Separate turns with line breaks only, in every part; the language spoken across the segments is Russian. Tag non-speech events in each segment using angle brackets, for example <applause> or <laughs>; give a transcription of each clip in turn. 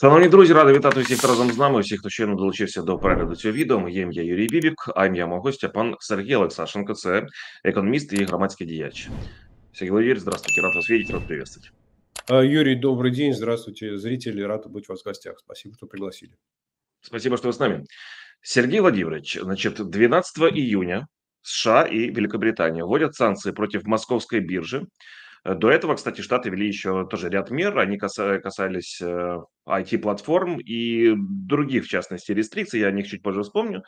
Шановні друзі, радий вітати всіх разом з нами. Всіх, хто ще не долучився до перегляду цього відео. Моє я Юрій Бібік, а ім'я мого гостя пан Сергій Олексашенко. Це економіст і громадський діяч. Сергій Владимирович, здравствуйте, рад вас видеть, рад приветствовать.
А, Юрий, добрый день, здравствуйте, зрители, рад быть у вас в гостях. Спасибо, что пригласили.
Спасибо, что вы с нами. Сергей Владимирович, значит, 12 июня США и Великобритания вводят санкции против московской биржи до этого, кстати, Штаты вели еще тоже ряд мер. Они касались IT-платформ э, и других, в частности, рестрикций. Я о них чуть позже вспомню.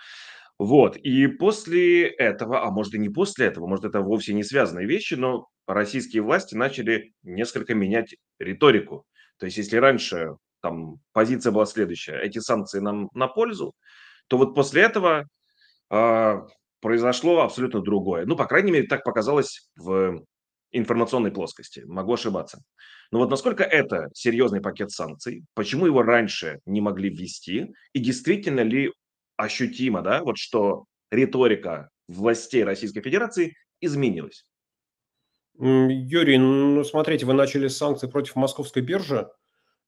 Вот, и после этого, а может и не после этого, может это вовсе не связанные вещи, но российские власти начали несколько менять риторику. То есть если раньше там позиция была следующая, эти санкции нам на пользу, то вот после этого э, произошло абсолютно другое. Ну, по крайней мере, так показалось в информационной плоскости, могу ошибаться. Но вот насколько это серьезный пакет санкций, почему его раньше не могли ввести, и действительно ли ощутимо, да, вот что риторика властей Российской Федерации изменилась?
Юрий, ну смотрите, вы начали санкции против московской биржи.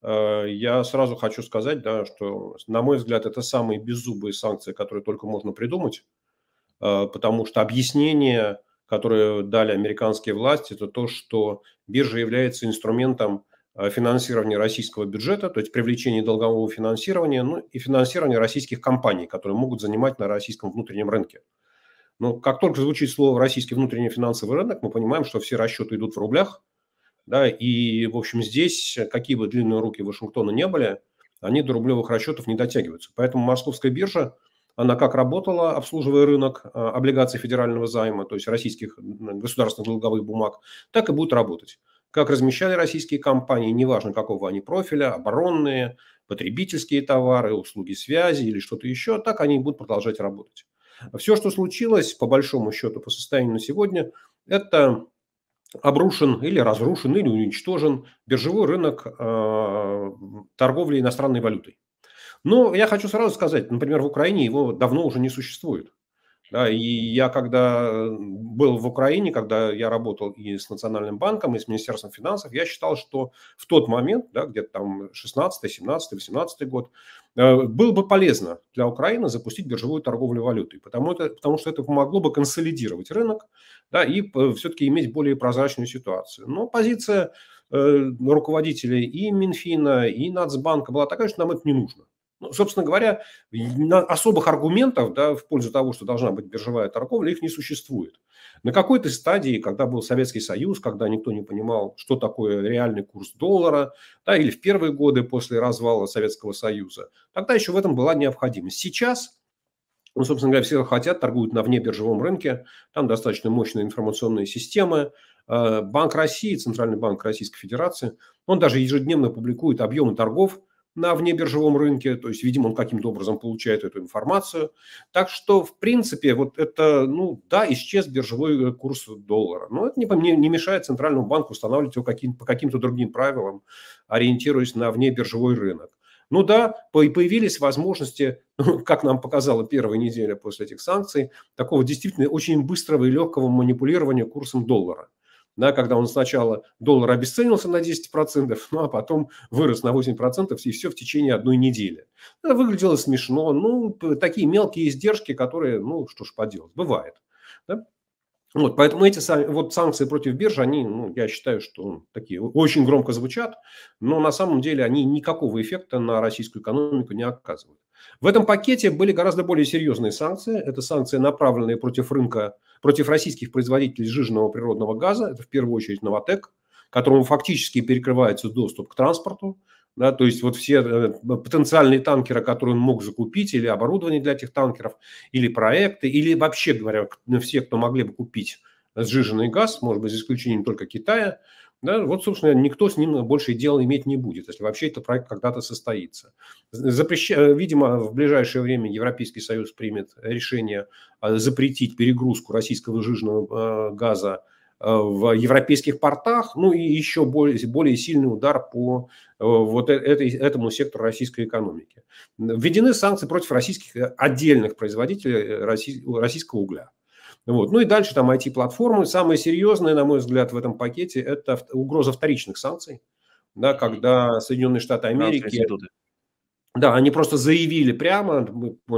Э, я сразу хочу сказать, да, что, на мой взгляд, это самые беззубые санкции, которые только можно придумать, э, потому что объяснение которые дали американские власти, это то, что биржа является инструментом э, финансирования российского бюджета, то есть привлечения долгового финансирования, ну и финансирования российских компаний, которые могут занимать на российском внутреннем рынке. Но как только звучит слово «российский внутренний финансовый рынок», мы понимаем, что все расчеты идут в рублях, да, и, в общем, здесь, какие бы длинные руки Вашингтона не были, они до рублевых расчетов не дотягиваются. Поэтому московская биржа – она как работала, обслуживая рынок э, облигаций федерального займа, то есть российских государственных долговых бумаг, так и будет работать. Как размещали российские компании, неважно какого они профиля, оборонные, потребительские товары, услуги связи или что-то еще, так они будут продолжать работать. Все, что случилось, по большому счету, по состоянию на сегодня, это обрушен или разрушен или уничтожен биржевой рынок э, торговли иностранной валютой. Но я хочу сразу сказать, например, в Украине его давно уже не существует. Да, и я когда э, был в Украине, когда я работал и с Национальным банком, и с Министерством финансов, я считал, что в тот момент, да, где-то там 16, 17, 18 год, э, было бы полезно для Украины запустить биржевую торговлю валютой, потому, это, потому что это помогло бы консолидировать рынок да, и все-таки иметь более прозрачную ситуацию. Но позиция э, руководителей и Минфина, и Нацбанка была такая, что нам это не нужно. Ну, собственно говоря, особых аргументов да, в пользу того, что должна быть биржевая торговля, их не существует. На какой-то стадии, когда был Советский Союз, когда никто не понимал, что такое реальный курс доллара, да, или в первые годы после развала Советского Союза, тогда еще в этом была необходимость. Сейчас ну, собственно говоря, все хотят, торгуют на внебиржевом рынке. Там достаточно мощные информационные системы. Э, банк России, Центральный банк Российской Федерации, он даже ежедневно публикует объемы торгов на внебиржевом рынке, то есть, видимо, он каким-то образом получает эту информацию. Так что, в принципе, вот это, ну, да, исчез биржевой э, курс доллара, но это не, не, не мешает Центральному банку устанавливать его каким, по каким-то другим правилам, ориентируясь на внебиржевой рынок. Ну да, появились возможности, ну, как нам показала первая неделя после этих санкций, такого действительно очень быстрого и легкого манипулирования курсом доллара – да, когда он сначала доллар обесценился на 10%, <laughs> ну а потом вырос на 8% и все в течение одной недели. Это выглядело смешно, ну такие мелкие издержки, которые, ну что ж поделать, бывает. Да? Вот, поэтому эти вот санкции против биржи, они, ну, я считаю, что такие очень громко звучат, но на самом деле они никакого эффекта на российскую экономику не оказывают. В этом пакете были гораздо более серьезные санкции. Это санкции, направленные против рынка, против российских производителей жиженного природного газа. Это в первую очередь «Новотек», которому фактически перекрывается доступ к транспорту да, то есть вот все э, потенциальные танкеры, которые он мог закупить, или оборудование для этих танкеров, или проекты, или вообще говоря, все, кто могли бы купить сжиженный газ, может быть, за исключением только Китая, да, вот, собственно, никто с ним больше дела иметь не будет, если вообще этот проект когда-то состоится. Запреща... Э, видимо, в ближайшее время Европейский Союз примет решение э, запретить перегрузку российского жижного газа Э, в европейских портах, ну и еще более, более сильный удар по э, вот э, этой, этому сектору российской экономики. Введены санкции против российских отдельных производителей россий, российского угля. Вот. Ну и дальше там IT-платформы. Самое серьезное, на мой взгляд, в этом пакете – это угроза вторичных санкций, да, когда Соединенные Штаты Америки… Да, они просто заявили прямо,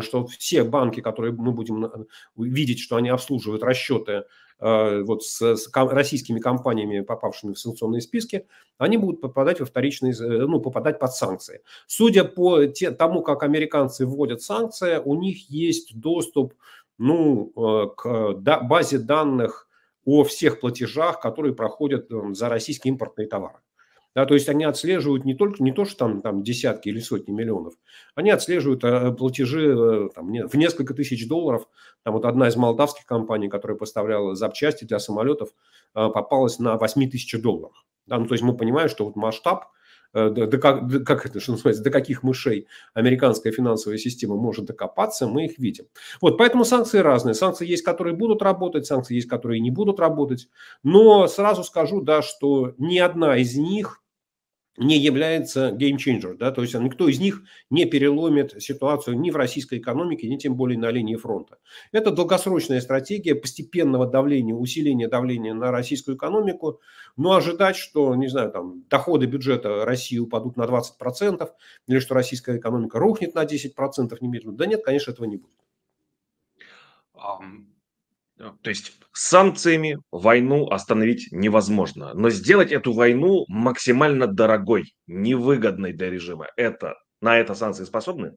что все банки, которые мы будем видеть, что они обслуживают расчеты Э, вот с, с российскими компаниями, попавшими в санкционные списки, они будут попадать во вторичные, э, ну, попадать под санкции. Судя по те, тому, как американцы вводят санкции, у них есть доступ, ну, э, к базе данных о всех платежах, которые проходят за российские импортные товары. Да, то есть они отслеживают не только не то, что там, там десятки или сотни миллионов, они отслеживают э, платежи э, там, в несколько тысяч долларов. Там вот одна из молдавских компаний, которая поставляла запчасти для самолетов, э, попалась на 8 тысяч долларов. Да, ну, то есть мы понимаем, что вот масштаб, да, да, как, да, как это, <laughs> что называется, до каких мышей американская финансовая система может докопаться, мы их видим. Вот, поэтому санкции разные. Санкции есть, которые будут работать, санкции есть, которые не будут работать. Но сразу скажу, да, что ни одна из них не является геймченджер, да, то есть никто из них не переломит ситуацию ни в российской экономике, ни тем более на линии фронта. Это долгосрочная стратегия постепенного давления, усиления давления на российскую экономику, но ожидать, что, не знаю, там, доходы бюджета России упадут на 20% или что российская экономика рухнет на 10% немедленно, да нет, конечно, этого не будет.
То есть санкциями войну остановить невозможно, но сделать эту войну максимально дорогой, невыгодной для режима, это на это санкции способны?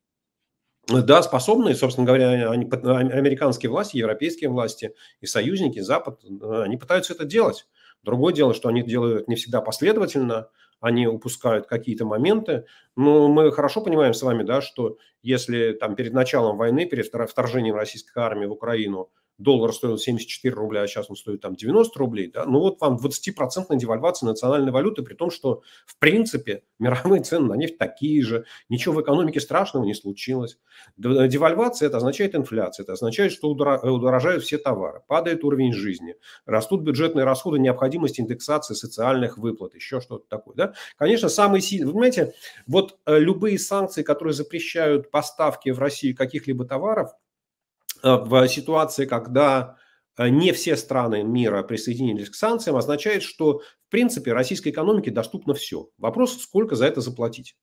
Да, способны, собственно говоря, они, а, американские власти, европейские власти и союзники, Запад, э, они пытаются это делать. Другое дело, что они делают не всегда последовательно, они упускают какие-то моменты. Но мы хорошо понимаем с вами, да, что если там перед началом войны, перед вторжением российской армии в Украину – доллар стоил 74 рубля, а сейчас он стоит там 90 рублей, да, ну вот вам 20% девальвация национальной валюты, при том, что в принципе мировые цены на нефть такие же, ничего в экономике страшного не случилось. Э, девальвация – это означает инфляция, это означает, что э, удорожают все товары, падает уровень жизни, растут бюджетные расходы, необходимость индексации социальных выплат, еще что-то такое, да. Конечно, самые сильные, понимаете, вот э, любые санкции, которые запрещают поставки в Россию каких-либо товаров – Э, в ситуации, когда э, не все страны мира присоединились к санкциям, означает, что, в принципе, российской экономике доступно все. Вопрос, сколько за это заплатить.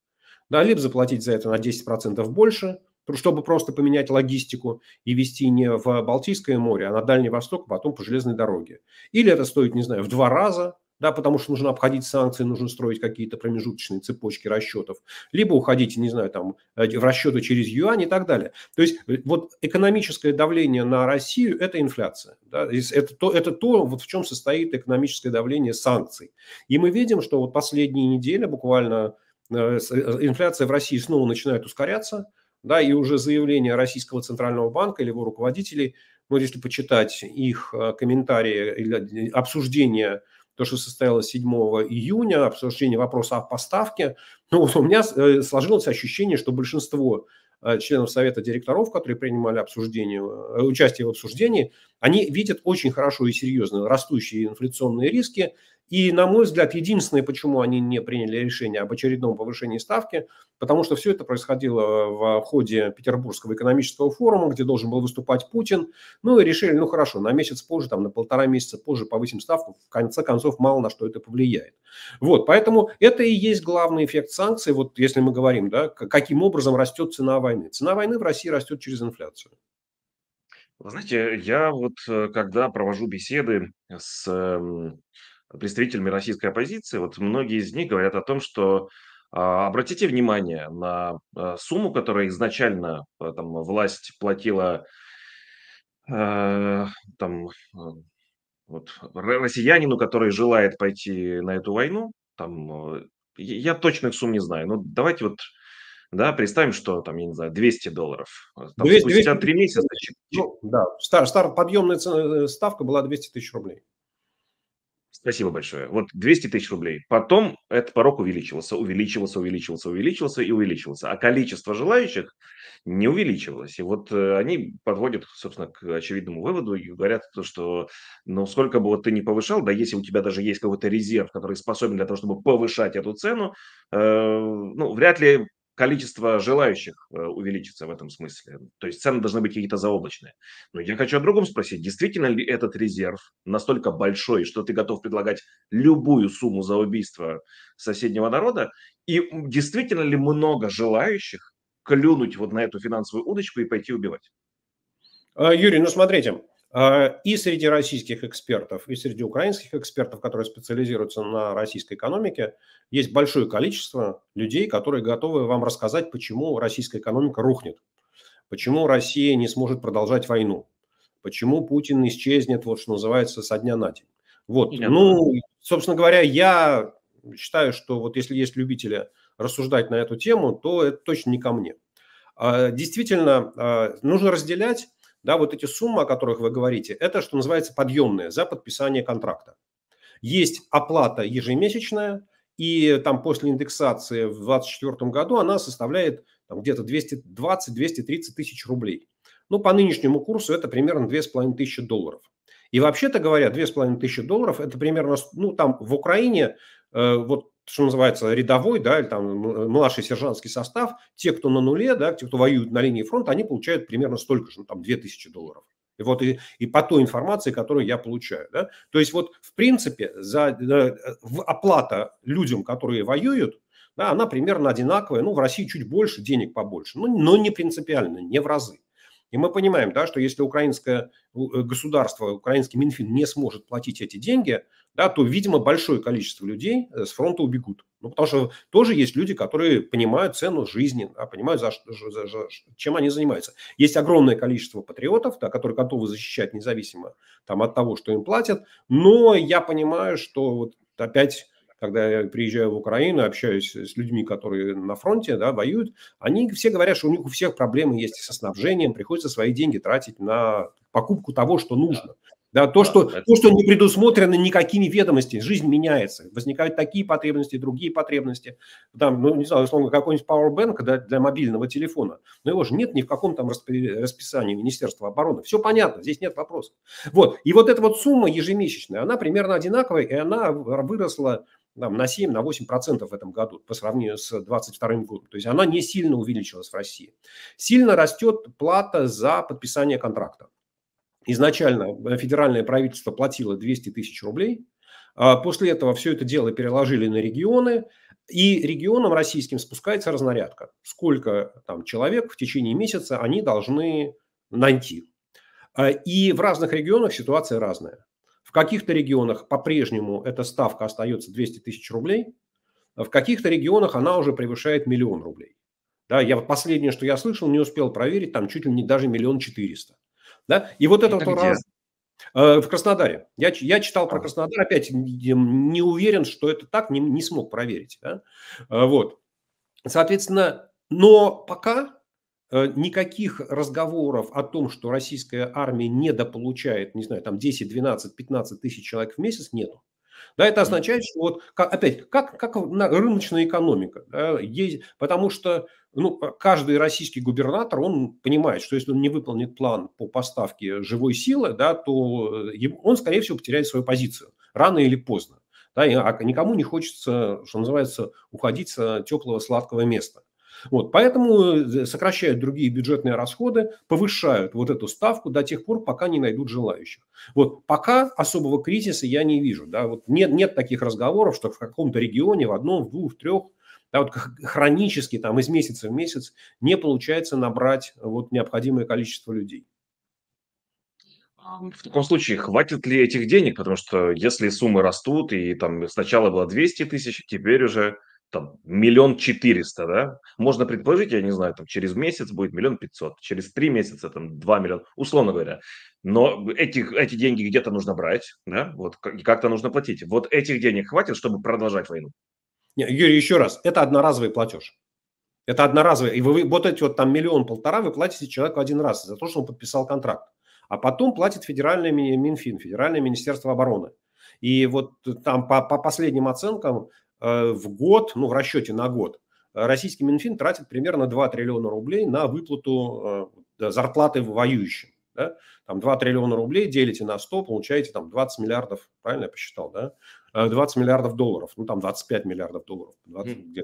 Да, либо заплатить за это на 10% больше, чтобы просто поменять логистику и вести не в Балтийское море, а на Дальний Восток, а потом по железной дороге. Или это стоит, не знаю, в два раза, да, потому что нужно обходить санкции, нужно строить какие-то промежуточные цепочки расчетов, либо уходить, не знаю, там, э, в расчеты через юань и так далее. То есть э, вот экономическое давление на Россию – это инфляция. Да? Это, то, это то, вот в чем состоит экономическое давление санкций. И мы видим, что вот последние недели буквально э, инфляция в России снова начинает ускоряться, да, и уже заявление Российского Центрального банка или его руководителей, ну, если почитать их комментарии или обсуждения то, что состоялось 7 июня, обсуждение вопроса о поставке, ну, вот у меня э, сложилось ощущение, что большинство э, членов совета директоров, которые принимали обсуждение, э, участие в обсуждении, они видят очень хорошо и серьезно растущие инфляционные риски, и, на мой взгляд, единственное, почему они не приняли решение об очередном повышении ставки, потому что все это происходило в ходе Петербургского экономического форума, где должен был выступать Путин. Ну и решили, ну хорошо, на месяц позже, там на полтора месяца позже повысим ставку, в конце концов мало на что это повлияет. Вот, поэтому это и есть главный эффект санкций, вот если мы говорим, да, каким образом растет цена войны. Цена войны в России растет через инфляцию.
Вы знаете, я вот э, когда провожу беседы с эм, представителями российской оппозиции, вот многие из них говорят о том, что а, Обратите внимание на а, сумму, которую изначально э, там, власть платила э, там, вот, россиянину, который желает пойти на эту войну. Там, э, я точных сумм не знаю. Но давайте вот да, представим, что там, я не знаю, 200 долларов. Там 200, спустя 200, 3 месяца... Ну, да, старт старт подъемная ставка была 200 тысяч рублей. Спасибо большое. Вот 200 тысяч рублей. Потом этот порог увеличивался, увеличивался, увеличивался, увеличивался и увеличивался. А количество желающих не увеличивалось. И вот э, они подводят, собственно, к очевидному выводу и говорят, то, что ну, сколько бы вот ты ни повышал, да если у тебя даже есть какой-то резерв, который способен для того, чтобы повышать эту цену, э, ну, вряд ли количество желающих э, увеличится в этом смысле. То есть цены должны быть какие-то заоблачные. Но я хочу о другом спросить. Действительно ли этот резерв настолько большой, что ты готов предлагать любую сумму за убийство соседнего народа? И действительно ли много желающих клюнуть вот на эту финансовую удочку и пойти убивать? А, Юрий, ну
смотрите, а, и среди российских экспертов, и среди украинских экспертов, которые специализируются на российской экономике, есть большое количество людей, которые готовы вам рассказать, почему российская экономика рухнет, почему Россия не сможет продолжать войну, почему Путин исчезнет, вот что называется, со дня на день. Вот, Или ну, собственно говоря, я считаю, что вот если есть любители рассуждать на эту тему, то это точно не ко мне. А, действительно, а, нужно разделять да, вот эти суммы, о которых вы говорите, это, что называется, подъемные за подписание контракта. Есть оплата ежемесячная, и там после индексации в 2024 году она составляет там, где-то 220-230 тысяч рублей. Ну, по нынешнему курсу это примерно 2,5 тысячи долларов. И вообще-то говоря, 2,5 тысячи долларов – это примерно, ну, там в Украине, э, вот что называется, рядовой, да, или там э, младший сержантский состав, те, кто на нуле, да, те, кто воюют на линии фронта, они получают примерно столько же, ну, там, 2000 долларов. И вот и, и по той информации, которую я получаю. Да? То есть вот в принципе за, да, э, оплата людям, которые воюют, да, она примерно одинаковая. Ну, в России чуть больше, денег побольше, но, но не принципиально, не в разы. И мы понимаем, да, что если украинское э, государство, украинский Минфин не сможет платить эти деньги, да, то, видимо, большое количество людей э, с фронта убегут. Ну, потому что тоже есть люди, которые понимают цену жизни, да, понимают, за, за, за, чем они занимаются. Есть огромное количество патриотов, да, которые готовы защищать независимо там, от того, что им платят. Но я понимаю, что вот опять когда я приезжаю в Украину, общаюсь с людьми, которые на фронте да, воюют, они все говорят, что у них у всех проблемы есть со снабжением, приходится свои деньги тратить на покупку того, что нужно. Да, то, да, что, это... то, что не предусмотрено никакими ведомостями, жизнь меняется. Возникают такие потребности, другие потребности. Там, ну, не знаю, условно, какой-нибудь Powerbank да, для мобильного телефона. Но его же нет ни в каком там расписании Министерства обороны. Все понятно, здесь нет вопросов. Вот. И вот эта вот сумма ежемесячная, она примерно одинаковая, и она выросла там, на 7-8% на 8% в этом году по сравнению с 2022 годом. То есть она не сильно увеличилась в России. Сильно растет плата за подписание контракта. Изначально федеральное правительство платило 200 тысяч рублей. А после этого все это дело переложили на регионы, и регионам российским спускается разнарядка. Сколько там человек в течение месяца они должны найти. А, и в разных регионах ситуация разная. В каких-то регионах по-прежнему эта ставка остается 200 тысяч рублей, а в каких-то регионах она уже превышает миллион рублей. Да, я последнее, что я слышал, не успел проверить, там чуть ли не даже миллион четыреста. Да? И вот это, это вот раз... Э, в Краснодаре. Я, я читал про а. Краснодар, опять не уверен, что это так, не, не смог проверить. Да? Э, вот. Соответственно, но пока э, никаких разговоров о том, что российская армия недополучает, не знаю, там 10, 12, 15 тысяч человек в месяц, нету. Да, это означает, что вот, опять, как, как рыночная экономика. Да, есть, потому что ну, э, каждый российский губернатор, он понимает, что если он не выполнит план по поставке живой силы, да, то э, он, скорее всего, потеряет свою позицию рано или поздно. Да, а никому не хочется, что называется, уходить с э, теплого сладкого места. Вот, поэтому сокращают другие бюджетные расходы, повышают вот эту ставку до тех пор, пока не найдут желающих. Вот пока особого кризиса я не вижу. Да, вот нет, нет таких разговоров, что в каком-то регионе, в одном, в двух, в трех – да, вот хронически там из месяца в месяц не получается набрать вот необходимое количество людей.
А, ну, в таком случае, хватит ли этих денег? Потому что если суммы растут, и там сначала было 200 тысяч, теперь уже там миллион четыреста, да? Можно предположить, я не знаю, там через месяц будет миллион пятьсот, через три месяца там два миллиона, условно говоря. Но этих, эти деньги где-то нужно брать, да? Вот как-то нужно платить. Вот этих денег хватит, чтобы продолжать войну? Юрий, еще раз, это одноразовый платеж. Это одноразовый.
И вы вот эти вот там миллион-полтора вы платите человеку один раз за то, что он подписал контракт. А потом платит федеральный Минфин, федеральное министерство обороны. И вот там по, по последним оценкам э, в год, ну в расчете на год, российский Минфин тратит примерно 2 триллиона рублей на выплату э, зарплаты воюющим. Да? Там 2 триллиона рублей делите на 100, получаете там 20 миллиардов, правильно я посчитал, да? 20 э, миллиардов долларов, ну там 25 миллиардов долларов, 20,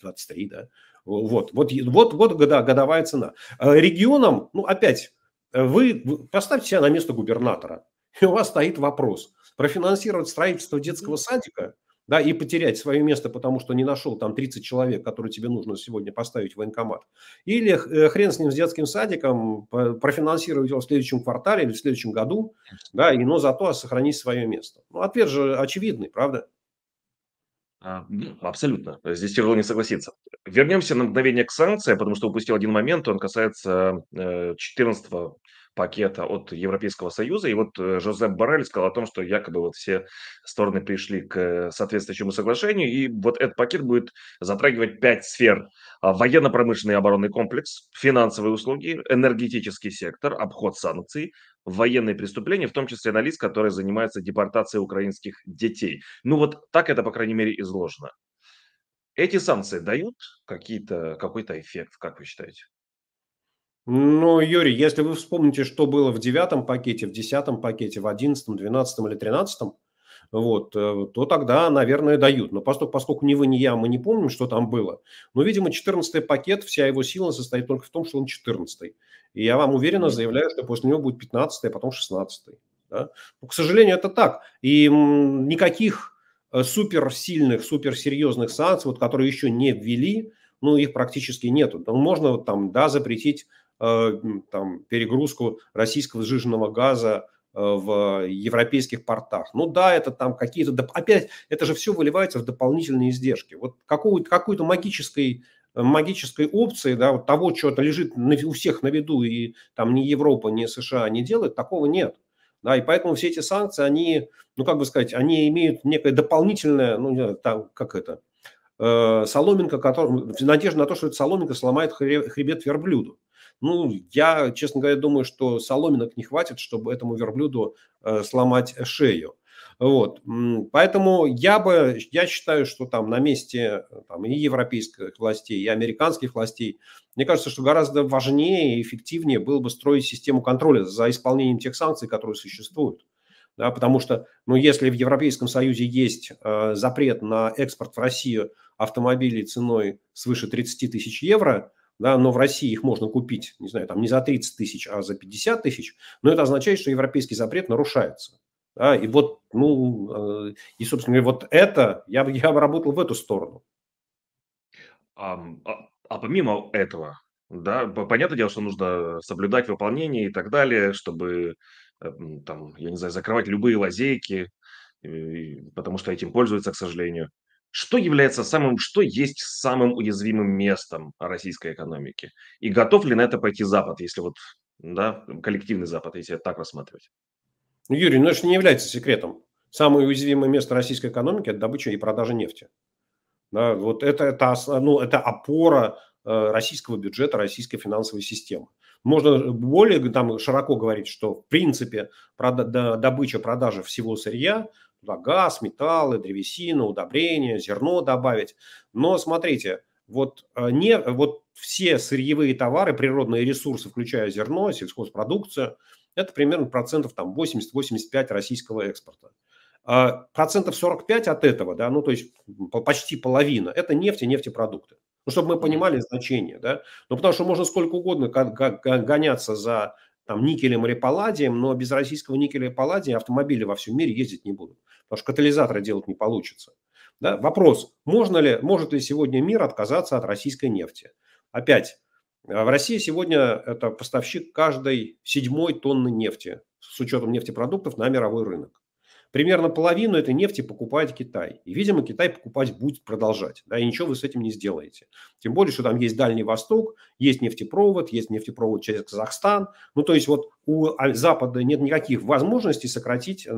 23, хм. да. Вот, вот, вот, вот года, годовая цена. Э, регионам, ну опять, э, вы, вы поставьте себя на место губернатора, и у вас стоит вопрос, профинансировать строительство детского садика да, и потерять свое место, потому что не нашел там 30 человек, которые тебе нужно сегодня поставить в военкомат. Или э, хрен с ним, с детским садиком, профинансировать его в следующем квартале или в следующем году, да, и, но зато сохранить свое место. Ну, ответ же очевидный, правда?
А, ну, абсолютно. Здесь тяжело не согласиться. Вернемся на мгновение к санкциям, потому что упустил один момент, он касается 14 э, пакета от Европейского Союза. И вот э, Жозеп Барель сказал о том, что якобы вот все стороны пришли к э, соответствующему соглашению, и вот этот пакет будет затрагивать пять сфер. А, военно-промышленный оборонный комплекс, финансовые услуги, энергетический сектор, обход санкций, военные преступления, в том числе анализ, которые занимаются депортацией украинских детей. Ну вот так это, по крайней мере, изложено. Эти санкции дают какие-то, какой-то эффект, как вы считаете?
Ну, Юрий, если вы вспомните, что было в девятом пакете, в десятом пакете, в одиннадцатом, двенадцатом или тринадцатом, вот, э, то тогда, наверное, дают. Но поскольку, поскольку ни вы, ни я, мы не помним, что там было. Но, видимо, 14 пакет, вся его сила состоит только в том, что он 14 И я вам уверенно заявляю, что после него будет 15 а потом 16 да? Но, к сожалению, это так. И никаких э, суперсильных, суперсерьезных санкций, вот, которые еще не ввели, ну, их практически нету. Можно вот, там, да, запретить Э, там, перегрузку российского сжиженного газа э, в европейских портах. Ну да, это там какие-то... Опять, это же все выливается в дополнительные издержки. Вот какой-то, какой-то магической э, магической опции, да, вот того, что-то лежит у всех на виду, и там ни Европа, ни США не делают, такого нет. Да, и поэтому все эти санкции, они, ну, как бы сказать, они имеют некое дополнительное, ну, там, как это, э, соломинка, который, надежда на то, что эта соломинка сломает хребет верблюду. Ну, я, честно говоря, думаю, что соломинок не хватит, чтобы этому верблюду э, сломать шею. Вот. Поэтому я бы, я считаю, что там на месте э, там, и европейских властей, и американских властей, мне кажется, что гораздо важнее и эффективнее было бы строить систему контроля за исполнением тех санкций, которые существуют. Да, потому что, ну, если в Европейском Союзе есть э, запрет на экспорт в Россию автомобилей ценой свыше 30 тысяч евро, да, но в России их можно купить, не знаю, там не за 30 тысяч, а за 50 тысяч, но это означает, что европейский запрет нарушается. Да, и вот, ну, э, и, собственно, вот это,
я, <laughs> я бы работал в эту сторону. а, а помимо этого, да, понятное дело, что нужно соблюдать выполнение и так далее, чтобы, э, там, я не знаю, закрывать любые лазейки, потому что этим пользуются, к сожалению. Что является самым, что есть самым уязвимым местом российской экономики? И готов ли на это пойти Запад, если вот, да, коллективный Запад, если так рассматривать? Ну, Юрий, ну это же не является секретом. Самое уязвимое место российской экономики – это добыча
и продажа нефти. Да, вот это, это, ну, это опора э, российского бюджета, российской финансовой системы. Можно более там, широко говорить, что в принципе прода- добыча, продажа всего сырья туда газ, металлы, древесину, удобрения, зерно добавить. Но смотрите, вот, э, не, вот все сырьевые товары, природные ресурсы, включая зерно, сельхозпродукцию, это примерно процентов там 80-85 российского экспорта. А процентов 45 от этого, да, ну то есть почти половина, это нефть и нефтепродукты. Ну, чтобы мы понимали значение, да. Ну, потому что можно сколько угодно гоняться за там никелем или палладием, но без российского никеля и палладия автомобили во всем мире ездить не будут потому что катализатора делать не получится. Да? Вопрос, можно ли, может ли сегодня мир отказаться от российской нефти? Опять, э, в России сегодня это поставщик каждой седьмой тонны нефти с учетом нефтепродуктов на мировой рынок. Примерно половину этой нефти покупает Китай. И, видимо, Китай покупать будет продолжать. Да, и ничего вы с этим не сделаете. Тем более, что там есть Дальний Восток, есть нефтепровод, есть нефтепровод через Казахстан. Ну, то есть вот у а, Запада нет никаких возможностей сократить э,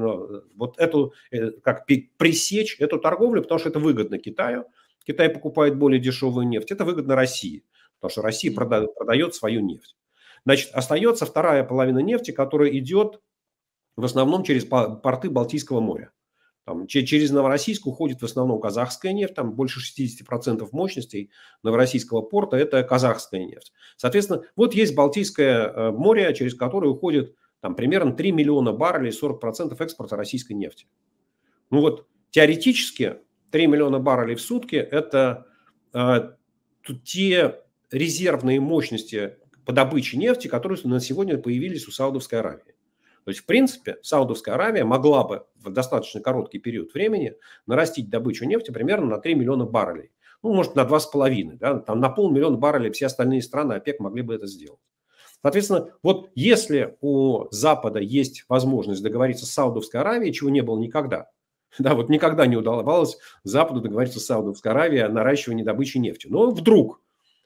вот эту, э, как пресечь эту торговлю, потому что это выгодно Китаю. Китай покупает более дешевую нефть. Это выгодно России, потому что Россия продает, продает свою нефть. Значит, остается вторая половина нефти, которая идет в основном через порты Балтийского моря. Там, через Новороссийск уходит в основном казахская нефть, там больше 60% мощностей Новороссийского порта – это казахская нефть. Соответственно, вот есть Балтийское э, море, через которое уходит там, примерно 3 миллиона баррелей, 40% экспорта российской нефти. Ну вот теоретически 3 миллиона баррелей в сутки – это э, те резервные мощности по добыче нефти, которые на сегодня появились у Саудовской Аравии. То есть, в принципе, Саудовская Аравия могла бы в достаточно короткий период времени нарастить добычу нефти примерно на 3 миллиона баррелей. Ну, может, на 2,5, да, там на полмиллиона баррелей все остальные страны ОПЕК могли бы это сделать. Соответственно, вот если у Запада есть возможность договориться с Саудовской Аравией, чего не было никогда, <laughs> да, вот никогда не удавалось Западу договориться с Саудовской Аравией о наращивании добычи нефти. Но вдруг,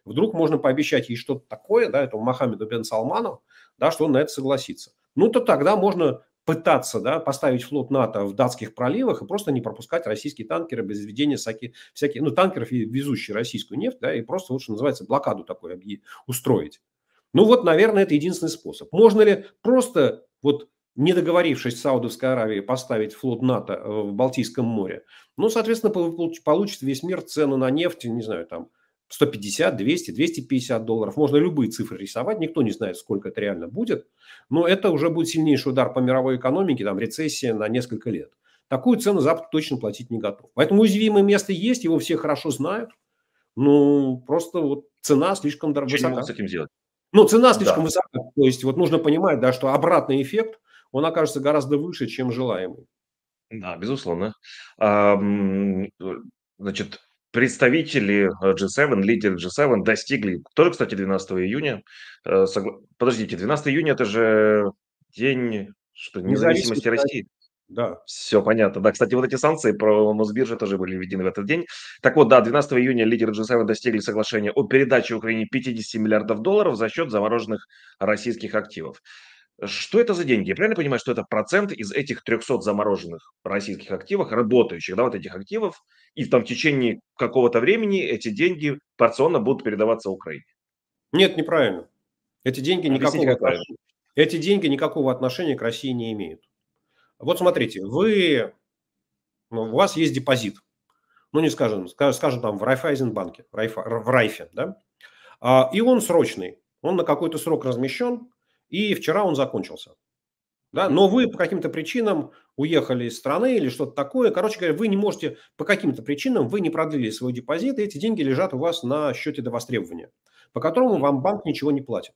вдруг можно пообещать ей что-то такое, да, этому Мохаммеду бен Салману, да, что он на это согласится ну то тогда можно пытаться да, поставить флот НАТО в датских проливах и просто не пропускать российские танкеры без введения всяких, всяких ну, танкеров, везущих российскую нефть, да, и просто, лучше называется, блокаду такой устроить. Ну вот, наверное, это единственный способ. Можно ли просто, вот не договорившись с Саудовской Аравией, поставить флот НАТО э, в Балтийском море? Ну, соответственно, получит весь мир цену на нефть, не знаю, там, 150, 200, 250 долларов. Можно любые цифры рисовать, никто не знает, сколько это реально будет. Но это уже будет сильнейший удар по мировой экономике, там рецессия на несколько лет. Такую цену Запад точно платить не готов. Поэтому уязвимое место есть, его все хорошо знают. Ну, просто вот цена слишком дорогая. Что с этим делать? Ну, цена слишком да. высока. То есть вот нужно понимать, да, что обратный эффект, он окажется гораздо выше, чем желаемый.
Да, безусловно. Э, значит, представители э, G7, лидеры G7 достигли, тоже, кстати, 12 июня, э, согла... подождите, 12 июня это же день что, независимости России. Да. Все понятно. Да, кстати, вот эти санкции про Мосбиржу тоже были введены в этот день. Так вот, да, 12 июня лидеры G7 достигли соглашения о передаче Украине 50 миллиардов долларов за счет замороженных российских активов. Что это за деньги? Я правильно понимаю, что это процент из этих 300 замороженных российских активов, работающих, да, вот этих активов, и там в течение какого-то времени эти деньги порционно будут передаваться Украине? Нет, неправильно. Эти деньги, никакого отношения, эти деньги никакого отношения к России
не имеют. Вот смотрите, вы, ну, у вас есть депозит, ну не скажем, скажем там в Райфайзенбанке, в Райфе, да, а, и он срочный, он на какой-то срок размещен, и вчера он закончился. Да? Но вы по каким-то причинам уехали из страны или что-то такое. Короче говоря, вы не можете, по каким-то причинам вы не продлили свой депозит, и эти деньги лежат у вас на счете до востребования, по которому вам банк ничего не платит.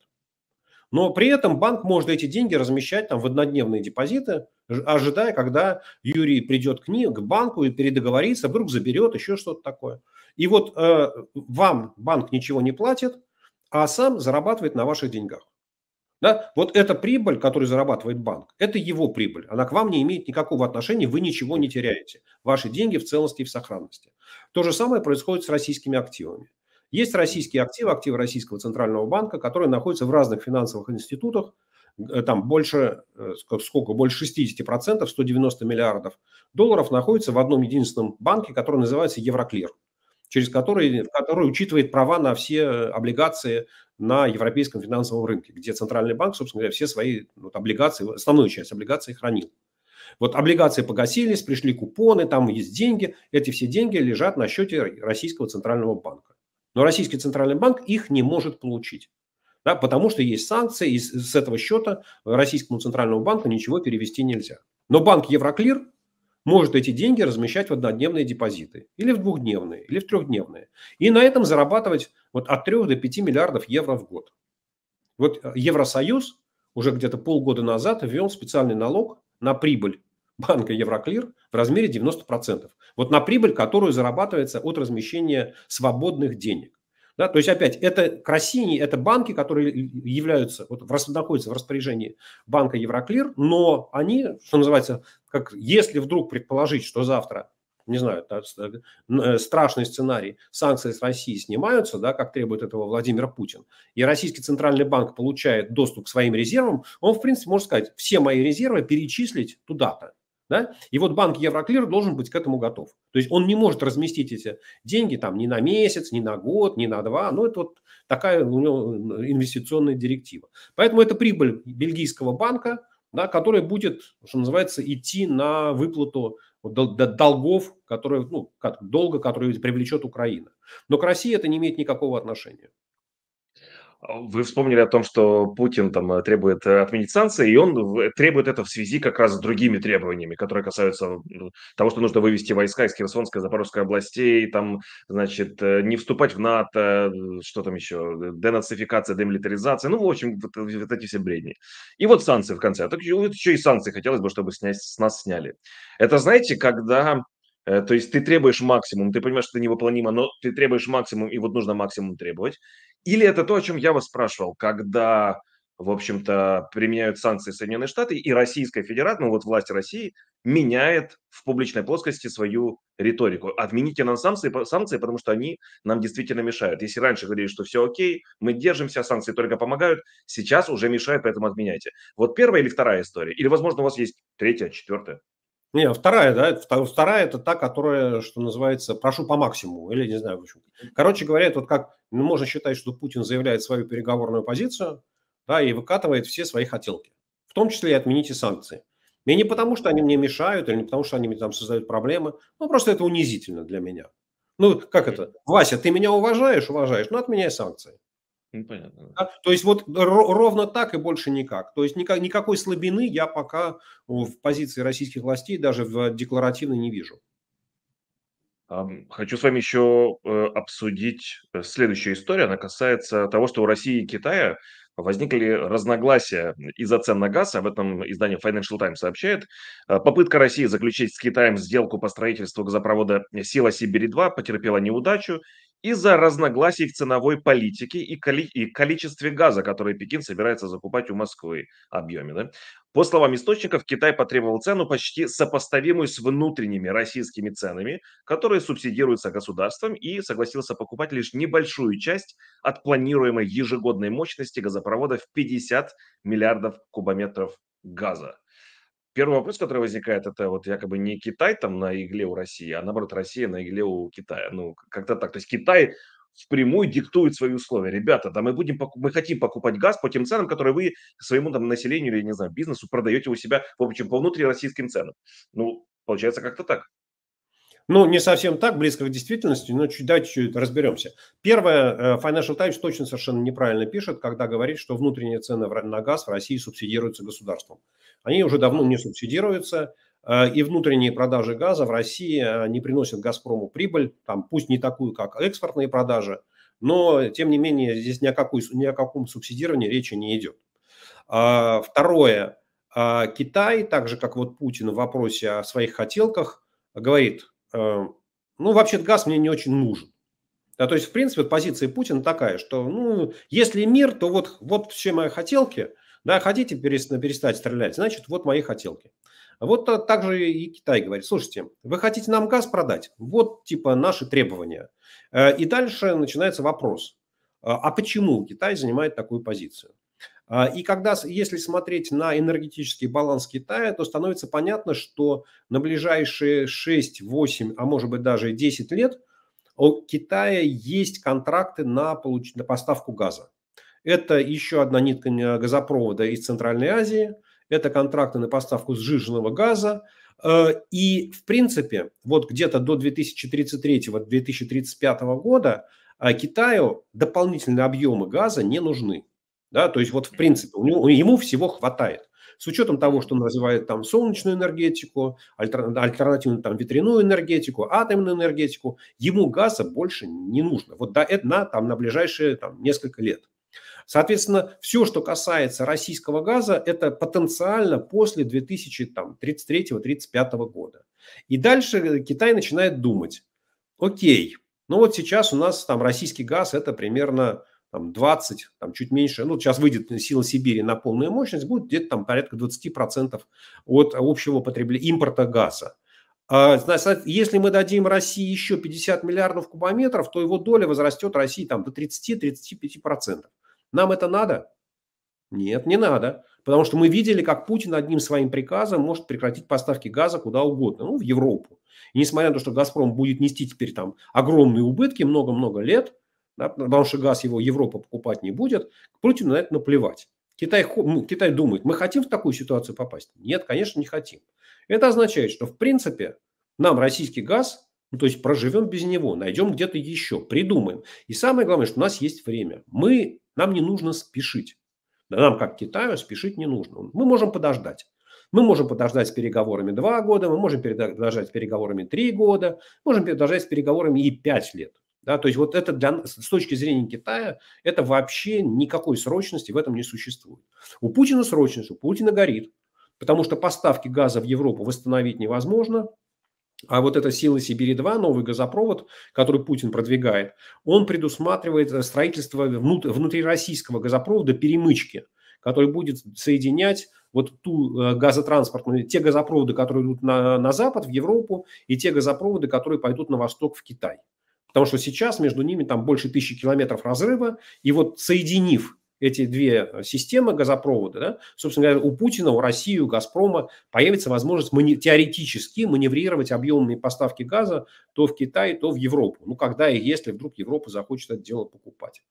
Но при этом банк может эти деньги размещать там в однодневные депозиты, ожидая, когда Юрий придет к, ним, к банку и передоговорится, вдруг заберет еще что-то такое. И вот э, вам банк ничего не платит, а сам зарабатывает на ваших деньгах. Да? Вот эта прибыль, которую зарабатывает банк, это его прибыль. Она к вам не имеет никакого отношения, вы ничего не теряете. Ваши деньги в целости и в сохранности. То же самое происходит с российскими активами. Есть российские активы, активы Российского Центрального банка, которые находятся в разных финансовых институтах, э, там больше, э, сколько, больше 60%, 190 миллиардов долларов находится в одном единственном банке, который называется Евроклир, через который, который учитывает права на все э, облигации на европейском финансовом рынке, где центральный банк, собственно говоря, все свои ну, вот, облигации, основную часть облигаций хранил. Вот облигации погасились, пришли купоны, там есть деньги. Эти все деньги лежат на счете Российского Центрального банка. Но Российский Центральный банк их не может получить. Да, потому что есть санкции, и с этого счета Российскому Центральному банку ничего перевести нельзя. Но банк Евроклир может эти деньги размещать в однодневные депозиты, или в двухдневные, или в трехдневные, и на этом зарабатывать вот от 3 до 5 миллиардов евро в год. Вот э, Евросоюз уже где-то полгода назад ввел специальный налог на прибыль банка Евроклир в размере 90%. Вот на прибыль, которую зарабатывается от размещения свободных денег. Да? То есть опять, это Красини, это банки, которые являются, вот, находятся в распоряжении банка Евроклир, но они, что называется, как если вдруг предположить, что завтра не знаю, э, страшный сценарий, санкции с России снимаются, да, как требует этого Владимир Путин, и Российский Центральный Банк получает доступ к своим резервам, он, в принципе, может сказать, все мои резервы перечислить туда-то. Да? И вот банк Евроклир должен быть к этому готов. То есть он не может разместить эти деньги там ни на месяц, ни на год, ни на два. Ну, это вот такая у него э, инвестиционная директива. Поэтому это прибыль бельгийского банка, да, которая будет, что называется, идти на выплату долгов, которые, ну, как долга, который привлечет Украина. Но к России это не имеет никакого отношения.
Вы вспомнили о том, что Путин там э, требует э, отменить санкции, и он э, требует это в связи как раз с другими требованиями, которые касаются ну, того, что нужно вывести войска из Херсонской, Запорожской областей, там, значит, не вступать в НАТО, что там еще, денацификация, демилитаризация, ну, в общем, вот, вот эти все бредни. И вот санкции в конце. А так еще и санкции хотелось бы, чтобы снять, с нас сняли. Это, знаете, когда то есть ты требуешь максимум, ты понимаешь, что это невыполнимо, но ты требуешь максимум, и вот нужно максимум требовать. Или это то, о чем я вас спрашивал, когда, в общем-то, применяют санкции Соединенные Штаты, и Российская Федерация, ну вот власть России, меняет в публичной плоскости свою риторику. Отмените нам санкции, санкции, потому что они нам действительно мешают. Если раньше говорили, что все окей, мы держимся, санкции только помогают, сейчас уже мешают, поэтому отменяйте. Вот первая или вторая история? Или, возможно, у вас есть третья, четвертая?
Не, вторая, да, вторая это та, которая, что называется, прошу по максимуму, или не знаю, в общем. Короче говоря, это вот как, ну, можно считать, что Путин заявляет свою переговорную позицию, да, и выкатывает все свои хотелки, в том числе и отмените санкции. И не потому, что они мне мешают, или не потому, что они мне там создают проблемы, ну, просто это унизительно для меня. Ну, как это? Вася, ты меня уважаешь, уважаешь, ну, отменяй санкции. Ну, понятно. Да? То есть вот ровно так и больше никак. То есть никак, никакой слабины я пока в позиции российских властей даже в декларативной не вижу.
Хочу с вами еще э, обсудить э, следующую историю. Она касается того, что у России и Китая возникли разногласия из-за цен на газ. Об этом издание Financial Times сообщает. Э, попытка России заключить с Китаем сделку по строительству газопровода «Сила Сибири-2» потерпела неудачу, из-за разногласий в ценовой политике и, коли- и количестве газа, который Пекин собирается закупать у Москвы объеме. Да? По словам источников, Китай потребовал цену почти сопоставимую с внутренними российскими ценами, которые субсидируются государством, и согласился покупать лишь небольшую часть от планируемой ежегодной мощности газопровода в 50 миллиардов кубометров газа. Первый вопрос, который возникает, это вот якобы не Китай там на игле у России, а наоборот Россия на игле у Китая. Ну, как-то так. То есть Китай впрямую диктует свои условия. Ребята, да мы будем, мы хотим покупать газ по тем ценам, которые вы своему там населению или, не знаю, бизнесу продаете у себя, в общем, по внутрироссийским ценам. Ну, получается как-то так. Ну, не совсем
так, близко к действительности, но чуть, давайте чуть разберемся. Первое, э, Financial Times точно совершенно неправильно пишет, когда говорит, что внутренние цены на газ в России субсидируются государством. Они уже давно не субсидируются, э, и внутренние продажи газа в России э, не приносят «Газпрому» прибыль, там, пусть не такую, как экспортные продажи, но, тем не менее, здесь ни о, какой, ни о каком субсидировании речи не идет. А, второе. Китай, так же, как вот Путин в вопросе о своих хотелках, говорит, Э, ну, вообще газ мне не очень нужен. Да, то есть, в принципе, позиция Путина такая, что, ну, если мир, то вот, вот все мои хотелки, да, хотите перестать стрелять, значит, вот мои хотелки. Вот а, так же и Китай говорит, слушайте, вы хотите нам газ продать? Вот, типа, наши требования. Э, и дальше начинается вопрос, а, а почему Китай занимает такую позицию? А, и когда, если смотреть на энергетический баланс Китая, то становится понятно, что на ближайшие 6, 8, а может быть даже 10 лет у Китая есть контракты на, получ... на поставку газа. Это еще одна нитка э, газопровода из Центральной Азии, это контракты на поставку сжиженного газа. Э, и, в принципе, вот где-то до 2033-2035 года э, Китаю дополнительные объемы газа не нужны. Да? То есть вот в принципе у него, ему всего хватает. С учетом того, что он развивает там солнечную энергетику, альтернативную там ветряную энергетику, атомную энергетику, ему газа больше не нужно. Вот до, э, на, там, на ближайшие там, несколько лет. Соответственно, все, что касается российского газа, это потенциально после 2033-2035 года. И дальше Китай начинает думать, окей, ну вот сейчас у нас там российский газ это примерно там 20, там чуть меньше, ну, сейчас выйдет сила Сибири на полную мощность, будет где-то там порядка 20% от общего потребления, импорта газа. А, Значит, Если мы дадим России еще 50 миллиардов кубометров, то его доля возрастет России там до 30-35%. Нам это надо? Нет, не надо. Потому что мы видели, как Путин одним своим приказом может прекратить поставки газа куда угодно, ну, в Европу. И несмотря на то, что «Газпром» будет нести теперь там огромные убытки много-много лет, да, потому что газ его Европа покупать не будет, Путину на это наплевать. Китай, ну, Китай думает, мы хотим в такую ситуацию попасть? Нет, конечно, не хотим. Это означает, что в принципе нам российский газ, ну, то есть проживем без него, найдем где-то еще, придумаем. И самое главное, что у нас есть время. Мы, нам не нужно спешить. Нам, как Китаю, спешить не нужно. Мы можем подождать. Мы можем подождать с переговорами два года, мы можем подождать с переговорами три года, можем подождать с переговорами и пять лет. Да, то есть вот это для, с точки зрения Китая, это вообще никакой срочности в этом не существует. У Путина срочность, у Путина горит, потому что поставки газа в Европу восстановить невозможно, а вот эта сила Сибири-2, новый газопровод, который Путин продвигает, он предусматривает э, строительство внут- внутрироссийского газопровода перемычки, который будет соединять вот ту э, газотранспортную, те газопроводы, которые идут на, на запад, в Европу, и те газопроводы, которые пойдут на восток, в Китай. Потому что сейчас между ними там больше тысячи километров разрыва. И вот соединив эти две э, системы газопровода, да, собственно говоря, у Путина, у России, у Газпрома появится возможность мани- теоретически маневрировать объемами поставки газа то в Китай, то в Европу. Ну, когда и если вдруг Европа захочет это дело покупать.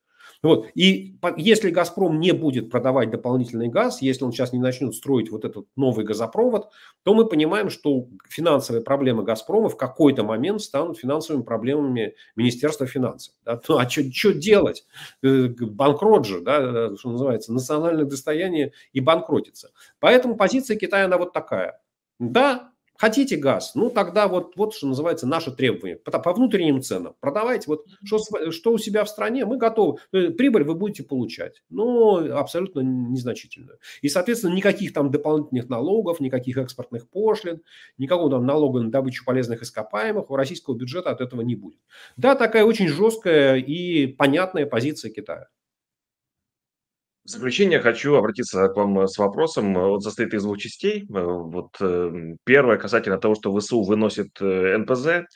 Вот. И если «Газпром» не будет продавать дополнительный газ, если он сейчас не начнет строить вот этот новый газопровод, то мы понимаем, что финансовые проблемы «Газпрома» в какой-то момент станут финансовыми проблемами Министерства финансов. Да? Ну, а что делать? Э, банкрот же, да, э, что называется, национальное достояние и банкротится. Поэтому позиция Китая, она вот такая. Да, Хотите газ? Ну, тогда вот, вот что называется наше требование. По, по внутренним ценам. Продавайте вот что, что у себя в стране, мы готовы. Прибыль вы будете получать, но абсолютно незначительную. И, соответственно, никаких там дополнительных налогов, никаких экспортных пошлин, никакого там налога на добычу полезных ископаемых у российского бюджета от этого не будет. Да, такая очень жесткая и понятная позиция Китая.
В заключение хочу обратиться к вам э, с вопросом. Он состоит из двух частей. Э, вот эм, первое касательно того, что ВСУ выносит э, НПЗ,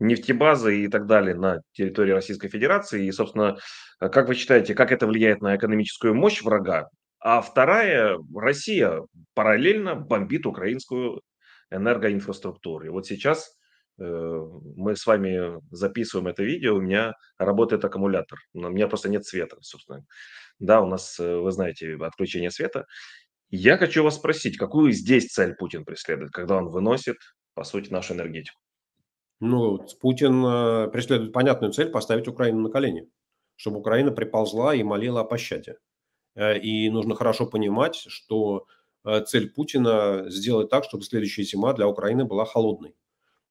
нефтебазы и так далее на территории Российской Федерации. И, собственно, как вы считаете, как это влияет на экономическую мощь врага? А вторая, Россия параллельно бомбит украинскую энергоинфраструктуру. И вот сейчас Э, мы с вами записываем это видео, у меня работает аккумулятор, но у меня просто нет света, собственно. Да, у нас, э, вы знаете, отключение света. Я хочу вас спросить, какую здесь цель Путин преследует, когда он выносит, по сути, нашу энергетику?
Ну, Путин преследует понятную цель – поставить Украину на колени, чтобы Украина приползла и молила о пощаде. Э, и нужно хорошо понимать, что цель Путина – сделать так, чтобы следующая зима для Украины была холодной.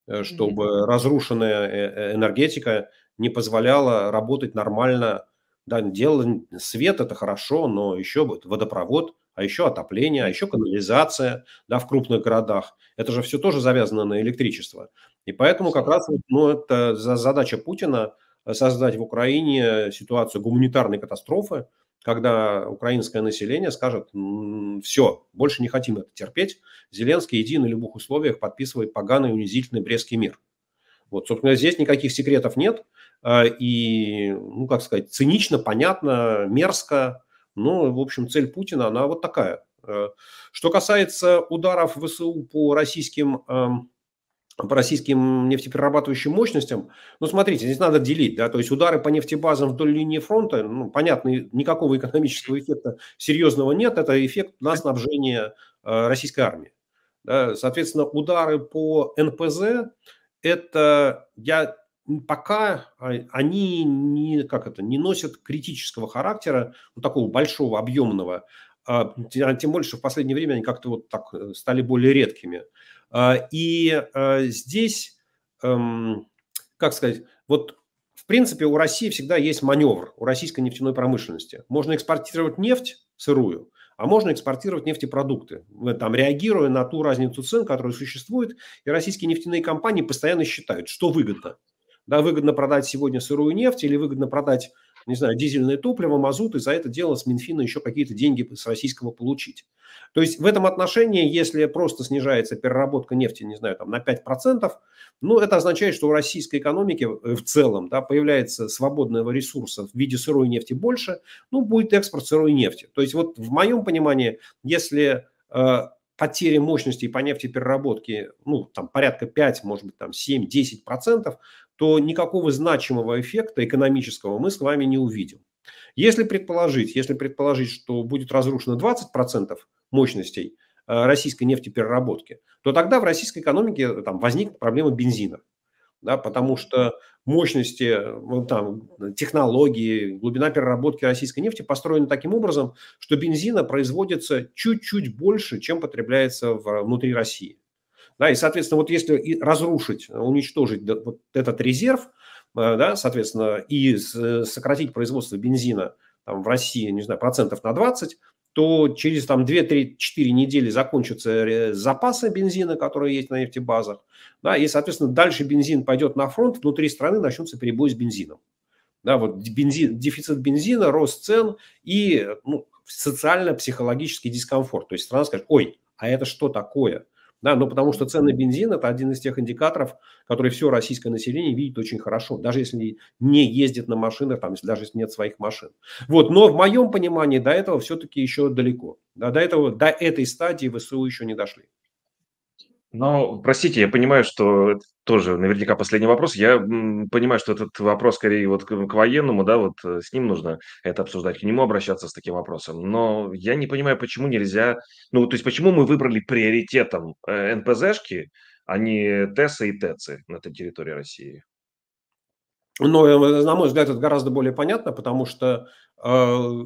Э, чтобы mm-hmm. разрушенная э, э, энергетика не позволяла работать нормально. Да, дело, свет – это хорошо, но еще будет водопровод, а еще отопление, а еще канализация да, в крупных городах. Это же все тоже завязано на электричество. И поэтому как раз ну, это задача Путина – создать в Украине ситуацию гуманитарной катастрофы, когда украинское население скажет, все, больше не хотим это терпеть, Зеленский, иди на любых условиях, подписывай поганый, унизительный Брестский мир. Вот, собственно, здесь никаких секретов нет, а, и, ну, как сказать, цинично, понятно, мерзко, ну, в общем, цель Путина, она вот такая. А, что касается ударов ВСУ по российским по российским нефтеперерабатывающим мощностям, ну, смотрите, здесь надо делить, да, то есть удары по нефтебазам вдоль линии фронта, ну, понятно, никакого экономического эффекта серьезного нет, это эффект на снабжение э, российской армии. Да, соответственно, удары по НПЗ, это я пока а, они не, как это, не носят критического характера, ну, такого большого, объемного, э, тем что в последнее время они как-то вот так э, стали более редкими. А, и а, здесь, эм, как сказать, вот в принципе у России всегда есть маневр, у российской нефтяной промышленности. Можно экспортировать нефть сырую, а можно экспортировать нефтепродукты, там, реагируя на ту разницу цен, которая существует. И российские нефтяные компании постоянно считают, что выгодно. Да, выгодно продать сегодня сырую нефть или выгодно продать не знаю, дизельное топливо, мазут, и за это дело с Минфина еще какие-то деньги с российского получить. То есть в этом отношении, если просто снижается переработка нефти, не знаю, там на 5%, ну, это означает, что у российской экономики э, в целом да, появляется свободного ресурса в виде сырой нефти больше, ну, будет экспорт сырой нефти. То есть вот в моем понимании, если э, потери мощности по нефтепереработке, ну, там порядка 5, может быть, там 7-10%, то никакого значимого эффекта экономического мы с вами не увидим. Если предположить, если предположить, что будет разрушено 20% мощностей э, российской нефтепереработки, то тогда в российской экономике э, там, возникнет проблема бензина. Да, потому что мощности, ну, там, технологии, глубина переработки российской нефти построены таким образом, что бензина производится чуть-чуть больше, чем потребляется внутри России. Да, и, соответственно, вот если разрушить, э, уничтожить вот этот резерв, э, да, соответственно, и э, сократить производство бензина там, в России, не знаю, процентов на 20, то через там 2-3-4 недели закончатся запасы бензина, которые есть на нефтебазах, да, и, соответственно, дальше бензин пойдет на фронт, внутри страны начнется перебой с бензином. Да, вот бензин, дефицит бензина, рост цен и ну, социально-психологический дискомфорт. То есть страна скажет, ой, а это что такое? Да, ну, потому что цены бензина – это один из тех индикаторов, который все российское население видит очень хорошо, даже если не ездит на машинах, там, даже если нет своих машин. Вот, но в моем понимании до этого все-таки еще далеко. Да, до, этого, до этой стадии ВСУ еще не дошли.
Но, простите, я понимаю, что это тоже наверняка последний вопрос. Я понимаю, что этот вопрос скорее вот к, военному, да, вот э, с ним нужно это обсуждать, к нему обращаться с таким вопросом. Но я не понимаю, почему нельзя, ну, то есть почему мы выбрали приоритетом э, НПЗшки, а не ТЭСы и ТЭЦы на этой территории России?
Ну, э, на мой взгляд, это гораздо более понятно, потому что э,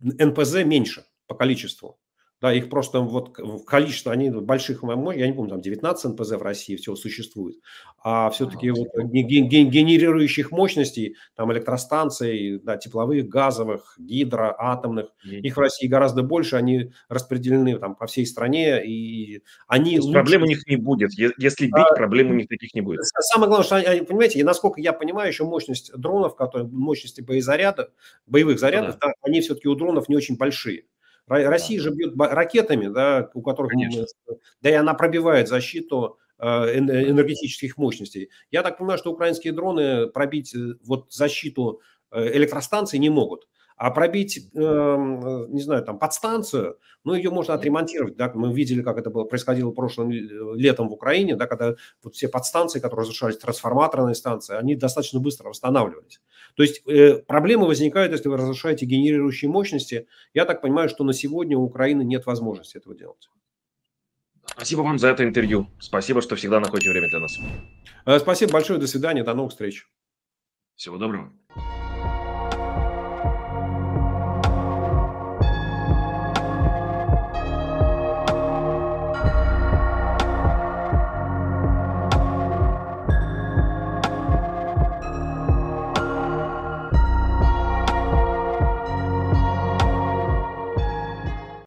НПЗ меньше по количеству. Да, их просто вот количество, они больших я не помню, там 19 НПЗ в России всего существует, а все-таки а, вот генерирующих мощностей, там электростанций, да, тепловых, газовых, гидро, атомных, есть. их в России гораздо больше, они распределены там по всей стране, и
они... Лучше... Проблем у них не будет, если бить, а, проблем у них таких не будет.
Самое главное, что они, понимаете, и насколько я понимаю, еще мощность дронов, которые, мощности боезаряда, боевых ну зарядов, да. Да, они все-таки у дронов не очень большие. Россия да. же бьет ракетами, да, у которых... Конечно. Э, да и она пробивает защиту э, э, энергетических мощностей. Я так понимаю, что украинские дроны пробить вот защиту электростанций не могут. А пробить, э, не знаю, там подстанцию, ну, ее можно отремонтировать. Да? Мы видели, как это было, происходило прошлым летом в Украине, да, когда вот все подстанции, которые разрушались, трансформаторные станции, они достаточно быстро восстанавливались. То есть э, проблемы возникают, если вы разрушаете генерирующие мощности. Я так понимаю, что на сегодня у Украины нет возможности этого делать.
Спасибо вам за это интервью. Спасибо, что всегда находите время для нас.
Э, спасибо большое. До свидания. До новых встреч.
Всего доброго.